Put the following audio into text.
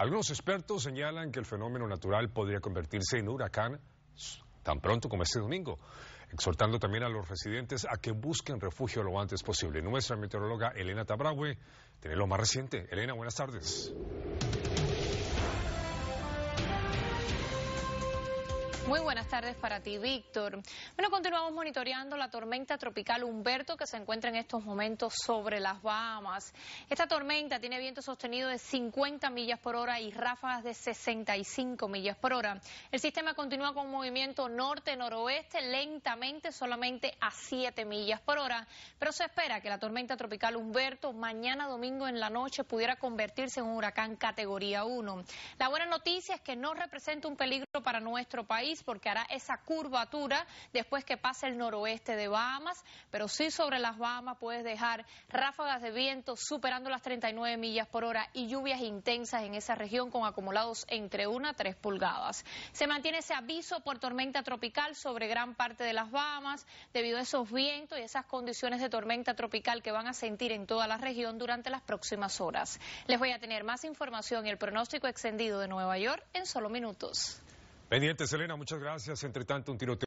Algunos expertos señalan que el fenómeno natural podría convertirse en huracán tan pronto como este domingo, exhortando también a los residentes a que busquen refugio lo antes posible. Nuestra meteoróloga Elena Tabraue tiene lo más reciente. Elena, buenas tardes. Muy buenas tardes para ti, Víctor. Bueno, continuamos monitoreando la tormenta tropical Humberto que se encuentra en estos momentos sobre las Bahamas. Esta tormenta tiene viento sostenido de 50 millas por hora y ráfagas de 65 millas por hora. El sistema continúa con movimiento norte-noroeste lentamente, solamente a 7 millas por hora, pero se espera que la tormenta tropical Humberto mañana domingo en la noche pudiera convertirse en un huracán categoría 1. La buena noticia es que no representa un peligro para nuestro país porque hará esa curvatura después que pase el noroeste de Bahamas, pero sí sobre las Bahamas puedes dejar ráfagas de viento superando las 39 millas por hora y lluvias intensas en esa región con acumulados entre 1 a 3 pulgadas. Se mantiene ese aviso por tormenta tropical sobre gran parte de las Bahamas debido a esos vientos y esas condiciones de tormenta tropical que van a sentir en toda la región durante las próximas horas. Les voy a tener más información y el pronóstico extendido de Nueva York en solo minutos. Pendiente, Selena, muchas gracias. Entre tanto, un tiroteo.